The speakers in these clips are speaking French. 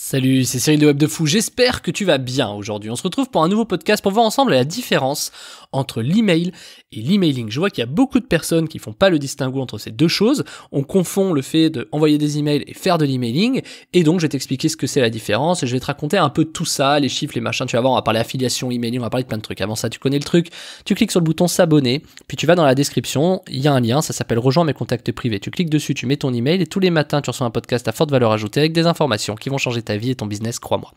Salut, c'est Cyril de Web de Fou, j'espère que tu vas bien aujourd'hui. On se retrouve pour un nouveau podcast pour voir ensemble la différence entre l'email et l'emailing. Je vois qu'il y a beaucoup de personnes qui font pas le distinguo entre ces deux choses. On confond le fait d'envoyer envoyer des emails et faire de l'emailing. Et donc, je vais t'expliquer ce que c'est la différence et je vais te raconter un peu tout ça, les chiffres, les machins. Tu vas voir, on va parler affiliation, emailing, on va parler de plein de trucs. Avant ça, tu connais le truc. Tu cliques sur le bouton s'abonner, puis tu vas dans la description. Il y a un lien, ça s'appelle rejoins mes contacts privés. Tu cliques dessus, tu mets ton email et tous les matins, tu reçois un podcast à forte valeur ajoutée avec des informations qui vont changer ta vie et ton business, crois-moi.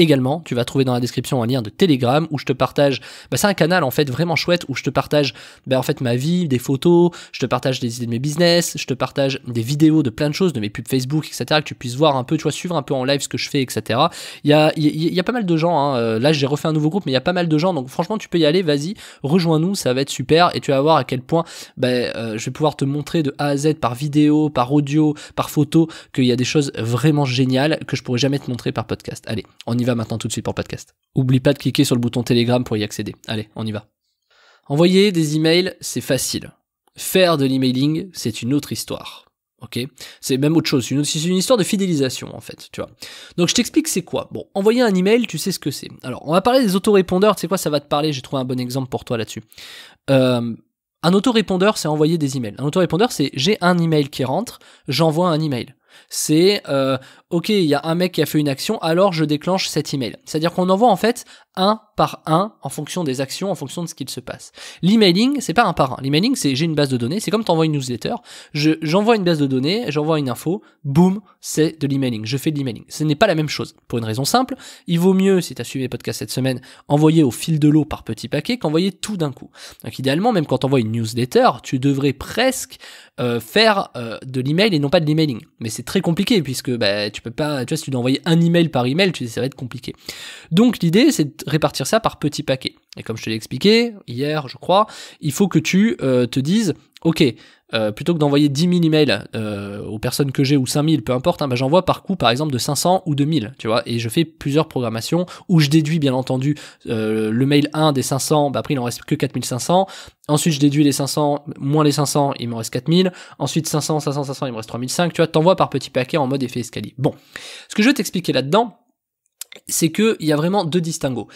Également, tu vas trouver dans la description un lien de Telegram où je te partage, bah, c'est un canal en fait vraiment chouette où je te partage bah, en fait ma vie, des photos, je te partage des idées de mes business, je te partage des vidéos de plein de choses, de mes pubs Facebook, etc. que tu puisses voir un peu, tu vois, suivre un peu en live ce que je fais, etc. Il y a, pas mal de gens, hein, euh, là j'ai refait un nouveau groupe, mais il y a pas mal de gens, donc franchement tu peux y aller, vas-y, rejoins-nous, ça va être super et tu vas voir à quel point bah, euh, je vais pouvoir te montrer de A à Z par vidéo, par audio, par photo, qu'il y a des choses vraiment géniales que je pourrais jamais te montrer par podcast. Allez, on y va va maintenant tout de suite pour podcast. Oublie pas de cliquer sur le bouton Telegram pour y accéder. Allez, on y va. Envoyer des emails, c'est facile. Faire de l'emailing, c'est une autre histoire. Ok C'est même autre chose. C'est une, histoire de fidélisation, en fait, tu vois. Donc, je t'explique c'est quoi. Bon, envoyer un email, tu sais ce que c'est. Alors, on va parler des autorépondeurs. Tu sais quoi, ça va te parler. J'ai trouvé un bon exemple pour toi là-dessus. Euh, un autorépondeur, c'est envoyer des emails. Un autorépondeur, c'est j'ai un email qui rentre, j'envoie un email. C'est euh, ok, il y a un mec qui a fait une action, alors je déclenche cet email. C'est-à-dire qu'on envoie en fait un par un en fonction des actions, en fonction de ce qu'il se passe. L'emailing, c'est pas un par un. L'emailing, c'est j'ai une base de données, c'est comme t'envoies une newsletter, j'envoie une base de données, j'envoie une info, boum, c'est de l'emailing, je fais de l'emailing. Ce n'est pas la même chose, pour une raison simple. Il vaut mieux, si t'as suivi podcast podcasts cette semaine, envoyer au fil de l'eau par petits paquets qu'envoyer tout d'un coup. Donc idéalement, même quand t'envoies une newsletter, tu devrais presque euh, faire euh, de l'email et non pas de l'emailing. Mais c'est très compliqué puisque bah, tu peux pas, tu vois, si tu dois envoyer un email par email, tu, ça va être compliqué. Donc l'idée, c'est de répartir ça par petits paquets. Et comme je te l'ai expliqué hier, je crois, il faut que tu euh, te dises, ok, euh, plutôt que d'envoyer 10 000 emails euh, aux personnes que j'ai ou 000, peu importe, hein, bah, j'envoie par coup par exemple de 500 ou de tu vois, et je fais plusieurs programmations où je déduis bien entendu euh, le mail 1 des 500, bah après il en reste que 4500, ensuite je déduis les 500, moins les 500, il m'en reste 4000, ensuite 500, 500, 500, il me reste 500. tu vois, t'envoies par petit paquet en mode effet escalier. Bon, ce que je vais t'expliquer là-dedans, c'est il y a vraiment deux distinguos.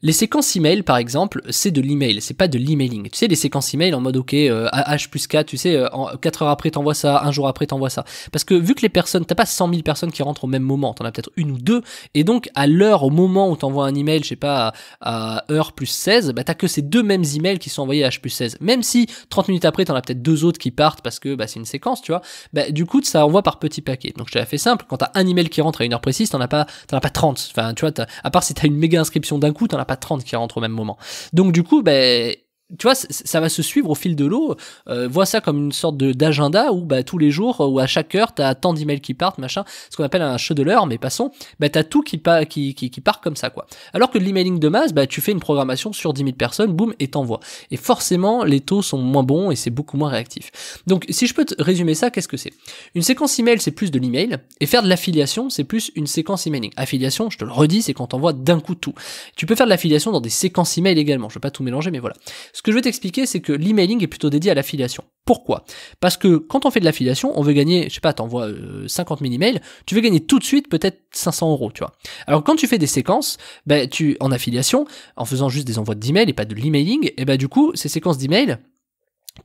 Les séquences email, par exemple, c'est de l'email, c'est pas de l'emailing. Tu sais, les séquences email en mode OK, euh, H plus 4, tu sais, euh, en, 4 heures après t'envoies ça, un jour après t'envoies ça. Parce que vu que les personnes, t'as pas 100 000 personnes qui rentrent au même moment, t'en as peut-être une ou deux, et donc à l'heure, au moment où t'envoies un email, je sais pas, à, heure plus 16, bah t'as que ces deux mêmes emails qui sont envoyés à H plus 16. Même si 30 minutes après t'en as peut-être deux autres qui partent parce que bah, c'est une séquence, tu vois, bah du coup ça envoie par petits paquet Donc je l'ai fait simple, quand t'as un email qui rentre à une heure précise, t'en as t'en as pas 30 tu vois, à part si t'as une méga inscription d'un coup, t'en as pas 30 qui rentrent au même moment. Donc, du coup, ben, tu vois, ça va se suivre au fil de l'eau. Euh, vois ça comme une sorte d'agenda où bah, tous les jours ou à chaque heure, t'as tant d'emails qui partent, machin, ce qu'on appelle un l'heure mais passons, bah, t'as tout qui, qui, qui, part comme ça, quoi. Alors que l'emailing de masse, bah, tu fais une programmation sur 10 000 personnes, boum, et t'envoies. Et forcément, les taux sont moins bons et c'est beaucoup moins réactif. Donc, si je peux te résumer ça, qu'est-ce que c'est Une séquence email, c'est plus de l'email, et faire de l'affiliation, c'est plus une séquence emailing. Affiliation, je te le redis, c'est quand t'envoies d'un coup tout. Tu peux faire de l'affiliation dans des séquences email également, je veux pas tout mélanger, mais voilà. Ce que je vais t'expliquer, c'est que l'emailing est plutôt dédié à l'affiliation. Pourquoi Parce que quand on fait de l'affiliation, on veut gagner, je sais pas, t'envoies 50 euh, 000 emails, tu veux gagner tout de suite peut-être 500 euros, tu vois. Alors quand tu fais des séquences, ben, tu en affiliation, en faisant juste des envois d'emails et pas de l'emailing, et ben du coup, ces séquences d'emails,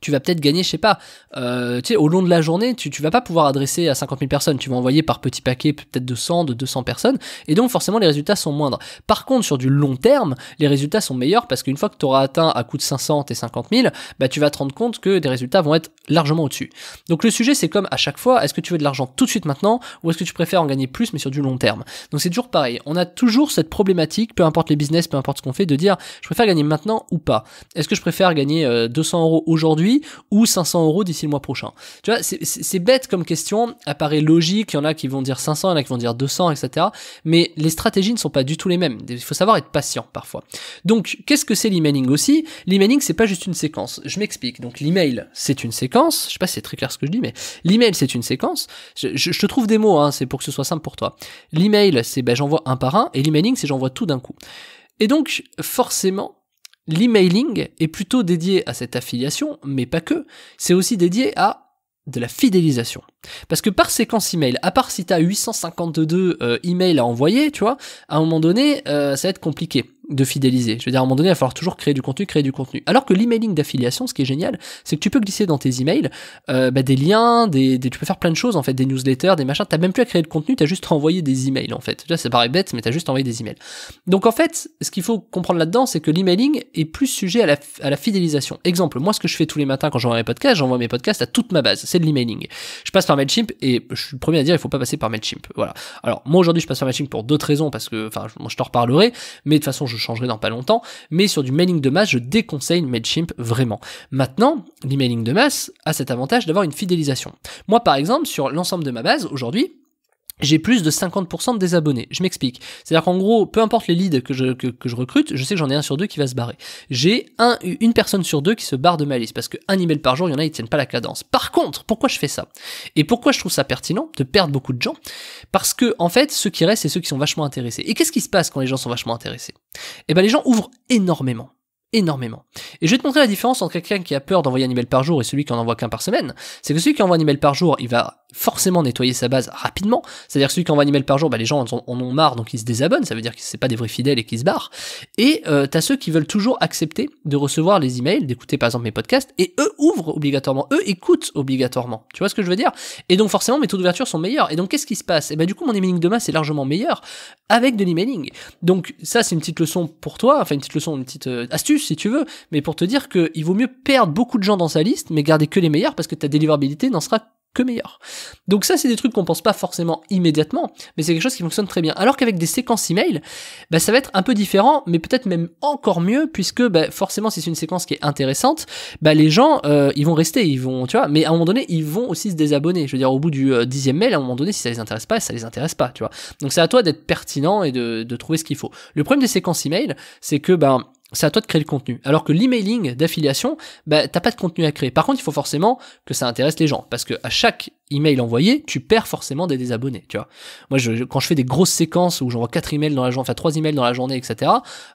tu vas peut-être gagner, je sais pas, euh, tu sais, au long de la journée, tu, tu vas pas pouvoir adresser à 50 000 personnes, tu vas envoyer par petit paquet peut-être de 100, de 200 personnes, et donc forcément les résultats sont moindres. Par contre, sur du long terme, les résultats sont meilleurs parce qu'une fois que tu auras atteint à coût de 500 et 50 000, bah, tu vas te rendre compte que des résultats vont être largement au-dessus. Donc le sujet, c'est comme à chaque fois, est-ce que tu veux de l'argent tout de suite maintenant, ou est-ce que tu préfères en gagner plus mais sur du long terme Donc c'est toujours pareil, on a toujours cette problématique, peu importe les business, peu importe ce qu'on fait, de dire, je préfère gagner maintenant ou pas. Est-ce que je préfère gagner 200 euh, euros aujourd'hui ou 500 euros d'ici le mois prochain Tu vois, c'est bête comme question, apparaît logique, il y en a qui vont dire 500, il y en a qui vont dire 200, etc. Mais les stratégies ne sont pas du tout les mêmes. Il faut savoir être patient parfois. Donc, qu'est-ce que c'est l'emailing aussi L'emailing, c'est pas juste une séquence. Je m'explique. Donc, l'email, c'est une séquence. Je sais pas si c'est très clair ce que je dis, mais l'email, c'est une séquence. Je, te trouve des mots, hein, c'est pour que ce soit simple pour toi. L'email, c'est ben, j'envoie un par un, et l'emailing, c'est j'envoie tout d'un coup. Et donc, forcément, L'emailing est plutôt dédié à cette affiliation, mais pas que, c'est aussi dédié à de la fidélisation. Parce que par séquence email, à part si tu as 852 emails à envoyer, tu vois, à un moment donné, euh, ça va être compliqué de fidéliser. Je veux dire, à un moment donné, il va falloir toujours créer du contenu, créer du contenu. Alors que l'emailing d'affiliation, ce qui est génial, c'est que tu peux glisser dans tes emails euh, bah, des liens, des, tu peux faire plein de choses, en fait, des newsletters, des machins. T'as même plus à créer de contenu, t'as juste à des emails, en fait. Là, ça paraît bête, mais t'as juste envoyé des emails. Donc, en fait, ce qu'il faut comprendre là-dedans, c'est que l'emailing est plus sujet à la, à la, fidélisation. Exemple, moi, ce que je fais tous les matins quand j'envoie mes podcasts, j'envoie mes podcasts à toute ma base. C'est de l'emailing. Je passe par MailChimp et je suis le premier à dire, il faut pas passer par MailChimp. Voilà. Alors, moi, aujourd'hui, je passe par MailChimp pour d'autres raisons parce que, enfin, je, je reparlerai, mais de toute façon, je changerai dans pas longtemps, mais sur du mailing de masse, je déconseille Mailchimp vraiment. Maintenant, l'emailing de masse a cet avantage d'avoir une fidélisation. Moi, par exemple, sur l'ensemble de ma base, aujourd'hui, j'ai plus de 50% de désabonnés. Je m'explique. C'est-à-dire qu'en gros, peu importe les leads que je, que, je recrute, je sais que j'en ai un sur deux qui va se barrer. J'ai un, une personne sur deux qui se barre de ma liste parce qu'un email par jour, il y en a, ils tiennent pas la cadence. Par contre, pourquoi je fais ça Et pourquoi je trouve ça pertinent de perdre beaucoup de gens Parce que, en fait, ceux qui restent, c'est ceux qui sont vachement intéressés. Et qu'est-ce qui se passe quand les gens sont vachement intéressés Eh ben, les gens ouvrent énormément énormément. Et je vais te montrer la différence entre quelqu'un qui a peur d'envoyer un email par jour et celui qui en envoie qu'un par semaine. C'est que celui qui envoie un email par jour, il va forcément nettoyer sa base rapidement. C'est-à-dire que celui qui envoie un email par jour, bah, les gens en, ont marre, donc ils se désabonnent. Ça veut dire que c'est pas des vrais fidèles et qu'ils se barrent. Et tu euh, t'as ceux qui veulent toujours accepter de recevoir les emails, d'écouter par exemple mes podcasts, et eux ouvrent obligatoirement, eux écoutent obligatoirement. Tu vois ce que je veux dire Et donc forcément mes taux d'ouverture sont meilleurs. Et donc qu'est-ce qui se passe Et eh ben du coup mon emailing de demain c'est largement meilleur avec de l'emailing. Donc ça c'est une petite leçon pour toi, enfin une petite leçon, une petite euh, astuce si tu veux, mais pour te dire qu'il vaut mieux perdre beaucoup de gens dans sa liste, mais garder que les meilleurs parce que ta délivrabilité n'en sera que meilleur. Donc ça, c'est des trucs qu'on pense pas forcément immédiatement, mais c'est quelque chose qui fonctionne très bien. Alors qu'avec des séquences email, bah, ça va être un peu différent, mais peut-être même encore mieux, puisque bah, forcément, si c'est une séquence qui est intéressante, bah, les gens, euh, ils vont rester, ils vont, tu vois, mais à un moment donné, ils vont aussi se désabonner. Je veux dire, au bout du euh, dixième mail, à un moment donné, si ça les intéresse pas, ça les intéresse pas, tu vois. Donc c'est à toi d'être pertinent et de, trouver ce qu'il faut. Le problème des séquences email, c'est que, ben, c'est à toi de créer le contenu. Alors que l'emailing d'affiliation, bah, t'as pas de contenu à créer. Par contre, il faut forcément que ça intéresse les gens. Parce que à chaque email envoyé, tu perds forcément des désabonnés, tu vois. Moi, quand je fais des grosses séquences où j'envoie quatre emails dans la journée, enfin trois emails dans la journée, etc.,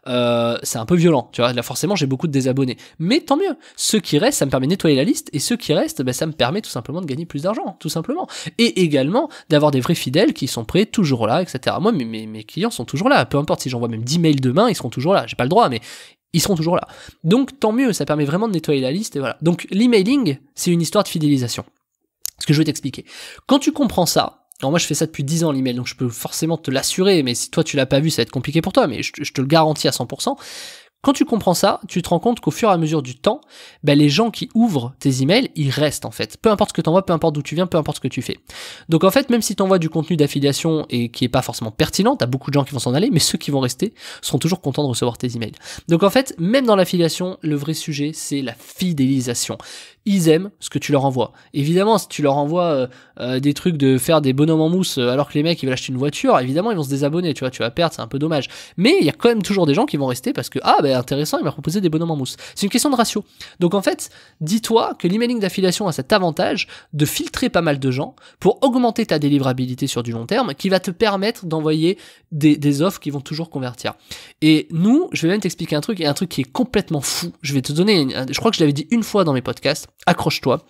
euh, c'est un peu violent, tu vois. Là, forcément, j'ai beaucoup de désabonnés. Mais tant mieux. Ceux qui restent, ça me permet de nettoyer la liste, et ceux qui restent, ben, ça me permet tout simplement de gagner plus d'argent, tout simplement. Et également d'avoir des vrais fidèles qui sont prêts, toujours là, etc. Moi, mes, clients sont toujours là. Peu importe si j'envoie même 10 mails demain, ils seront toujours là. J'ai pas le droit, mais ils seront toujours là. Donc tant mieux, ça permet vraiment de nettoyer la liste et voilà. Donc l'emailing, c'est une histoire de fidélisation. Ce que je vais t'expliquer. Quand tu comprends ça, alors moi je fais ça depuis 10 ans l'email, donc je peux forcément te l'assurer, mais si toi tu l'as pas vu, ça va être compliqué pour toi, mais je, je te le garantis à 100%. Quand tu comprends ça, tu te rends compte qu'au fur et à mesure du temps, ben, les gens qui ouvrent tes emails, ils restent en fait. Peu importe ce que tu envoies, peu importe d'où tu viens, peu importe ce que tu fais. Donc en fait, même si tu envoies du contenu d'affiliation et qui est pas forcément pertinent, tu as beaucoup de gens qui vont s'en aller, mais ceux qui vont rester seront toujours contents de recevoir tes emails. Donc en fait, même dans l'affiliation, le vrai sujet, c'est la fidélisation. Ils aiment ce que tu leur envoies. Évidemment, si tu leur envoies euh, euh, des trucs de faire des bonhommes en mousse euh, alors que les mecs ils veulent acheter une voiture, évidemment ils vont se désabonner, tu vois, tu vas perdre, c'est un peu dommage. Mais il y a quand même toujours des gens qui vont rester parce que ah intéressant, il m'a proposé des bonhommes en mousse. C'est une question de ratio. Donc en fait, dis-toi que l'emailing d'affiliation a cet avantage de filtrer pas mal de gens pour augmenter ta délivrabilité sur du long terme, qui va te permettre d'envoyer des, offres qui vont toujours convertir. Et nous, je vais même t'expliquer un truc, et un truc qui est complètement fou. Je vais te donner, je crois que je l'avais dit une fois dans mes podcasts, accroche-toi,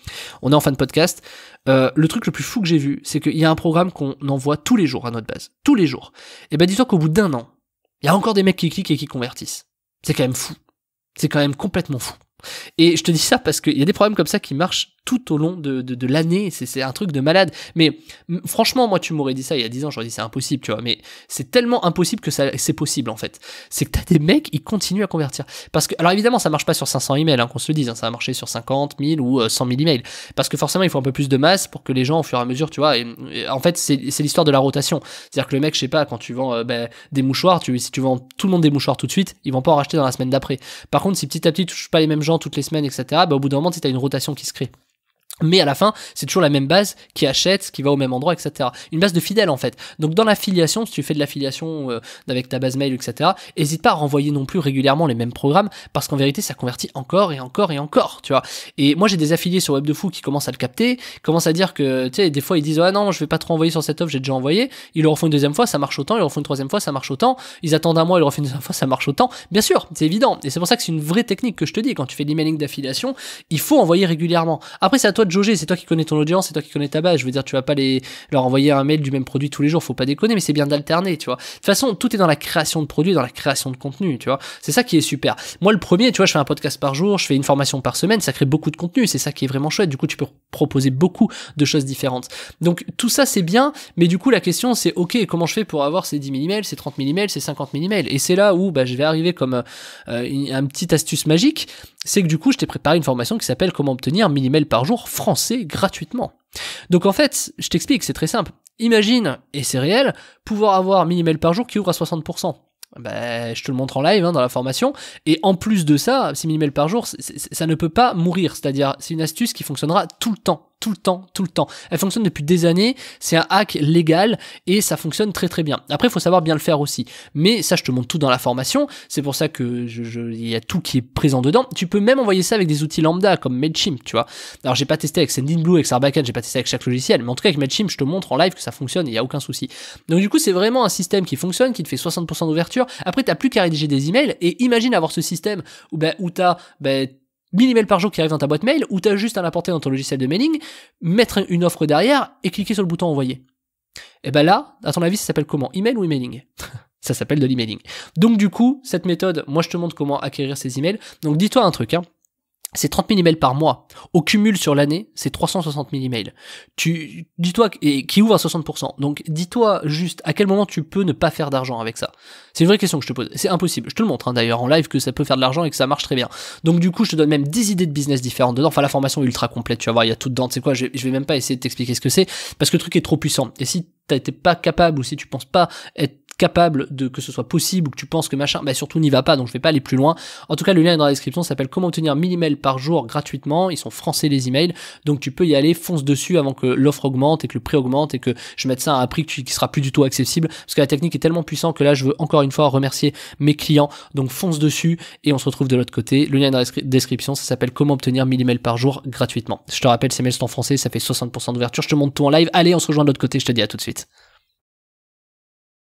on est en fin de podcast. Euh, le truc le plus fou que j'ai vu, c'est qu'il y a un programme qu'on envoie tous les jours à notre base, tous les jours. Et ben dis-toi qu'au bout d'un an, il y a encore des mecs qui cliquent et qui convertissent. C'est quand même fou. C'est quand même complètement fou. Et je te dis ça parce qu'il y a des problèmes comme ça qui marchent tout au long de, l'année. C'est un truc de malade. Mais franchement, moi, tu m'aurais dit ça il y a 10 ans, j'aurais dit c'est impossible, tu vois. Mais c'est tellement impossible que ça c'est possible, en fait. C'est que t'as des mecs, ils continuent à convertir. Parce que, alors évidemment, ça marche pas sur 500 emails, hein, qu'on se le dise. Hein. ça va marcher sur 50, 1000 ou 100 euh, 000 emails. Parce que forcément, il faut un peu plus de masse pour que les gens, au fur et à mesure, tu vois. Et, en fait, c'est l'histoire de la rotation. C'est-à-dire que le mec, je sais pas, quand tu vends euh, ben, des mouchoirs, si tu vends tout le monde des mouchoirs tout de suite, ils vont pas en racheter dans la semaine d'après. Par contre, si petit à petit, tu touches pas les mêmes gens toutes les semaines, etc., ben, au bout d'un moment, tu as une rotation qui se crée. Mais à la fin, c'est toujours la même base qui achète, qui va au même endroit, etc. Une base de fidèles en fait. Donc dans l'affiliation, si tu fais de l'affiliation euh, avec ta base mail, etc., n'hésite pas à renvoyer non plus régulièrement les mêmes programmes parce qu'en vérité, ça convertit encore et encore et encore, tu vois. Et moi, j'ai des affiliés sur Web de Fou qui commencent à le capter, commencent à dire que, tu sais, des fois ils disent, ah non, je vais pas trop envoyer sur cette offre, j'ai déjà envoyé. Ils le refont une deuxième fois, ça marche autant. Ils le refont une troisième fois, ça marche autant. Ils attendent un mois, ils le refont une deuxième fois, ça marche autant. Bien sûr, c'est évident. Et c'est pour ça que c'est une vraie technique que je te dis quand tu fais l'emailing d'affiliation, il faut envoyer régulièrement. Après, c'est à toi c'est toi qui connais ton audience, c'est toi qui connais ta base. Je veux dire, tu vas pas les, leur envoyer un mail du même produit tous les jours. Faut pas déconner, mais c'est bien d'alterner, tu vois. De toute façon, tout est dans la création de produits, dans la création de contenu, tu vois. C'est ça qui est super. Moi, le premier, tu vois, je fais un podcast par jour, je fais une formation par semaine, ça crée beaucoup de contenu. C'est ça qui est vraiment chouette. Du coup, tu peux proposer beaucoup de choses différentes. Donc, tout ça, c'est bien. Mais du coup, la question, c'est, OK, comment je fais pour avoir ces 10 000 emails, ces 30 000 ces 50 000 emails? Et c'est là où, bah, je vais arriver comme euh, un une, petite astuce magique. C'est que du coup, je t'ai préparé une formation qui s'appelle comment obtenir 1000 par jour français gratuitement. Donc en fait, je t'explique, c'est très simple. Imagine, et c'est réel, pouvoir avoir 1000 emails par jour qui ouvre à 60%. Ben, bah, je te le montre en live hein, dans la formation. Et en plus de ça, 6000 emails par jour, ça ne peut pas mourir. C'est-à-dire, c'est une astuce qui fonctionnera tout le temps tout le temps, tout le temps. Elle fonctionne depuis des années, c'est un hack légal et ça fonctionne très très bien. Après, il faut savoir bien le faire aussi. Mais ça, je te montre tout dans la formation, c'est pour ça que je, y a tout qui est présent dedans. Tu peux même envoyer ça avec des outils lambda comme MailChimp, tu vois. Alors, j'ai pas testé avec Sendinblue, avec Sarbacane, j'ai pas testé avec chaque logiciel, mais en tout cas avec MailChimp, je te montre en live que ça fonctionne, il n'y a aucun souci. Donc du coup, c'est vraiment un système qui fonctionne, qui te fait 60% d'ouverture. Après, t'as plus qu'à rédiger des emails et imagine avoir ce système où, ben, où t'as ben, 1000 emails par jour qui arrivent dans ta boîte mail, ou tu as juste à l'apporter dans ton logiciel de mailing, mettre une offre derrière et cliquer sur le bouton envoyer. Et eh ben là, à ton avis, ça s'appelle comment Email ou emailing Ça s'appelle de l'emailing. Donc du coup, cette méthode, moi je te montre comment acquérir ces emails. Donc dis-toi un truc, hein c'est 30 000 emails par mois. Au cumul sur l'année, c'est 360 000 emails. Tu, dis-toi, et qui ouvre à 60%. Donc, dis-toi juste à quel moment tu peux ne pas faire d'argent avec ça. C'est une vraie question que je te pose. C'est impossible. Je te le montre, hein, d'ailleurs, en live, que ça peut faire de l'argent et que ça marche très bien. Donc, du coup, je te donne même 10 idées de business différentes dedans. Enfin, la formation ultra complète. Tu vas voir, il y a tout dedans. Tu sais quoi, je, vais même pas essayer de t'expliquer ce que c'est parce que le truc est trop puissant. Et si t'as été pas capable ou si tu penses pas être capable de que ce soit possible ou que tu penses que machin, mais bah, surtout n'y va pas, donc je vais pas aller plus loin. En tout cas, le lien est dans la description, ça s'appelle comment obtenir 1000 emails par jour gratuitement. Ils sont français les emails, donc tu peux y aller, fonce dessus avant que l'offre augmente et que le prix augmente et que je mette ça à un prix qui sera plus du tout accessible parce que la technique est tellement puissante que là, je veux encore une fois remercier mes clients. Donc fonce dessus et on se retrouve de l'autre côté. Le lien est dans la description, ça s'appelle comment obtenir 1000 emails par jour gratuitement. Je te rappelle, ces mails sont en français, ça fait 60% d'ouverture. Je te montre tout en live. Allez, on se rejoint de l'autre côté, je te dis à tout de suite.